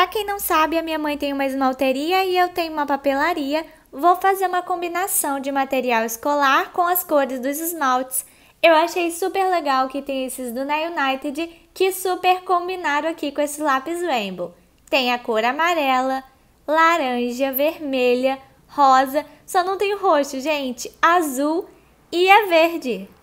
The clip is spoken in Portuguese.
Para quem não sabe, a minha mãe tem uma esmalteria e eu tenho uma papelaria. Vou fazer uma combinação de material escolar com as cores dos esmaltes. Eu achei super legal que tem esses do Na United que super combinaram aqui com esse lápis Rainbow. Tem a cor amarela, laranja, vermelha, rosa, só não tem roxo, gente, azul e é verde.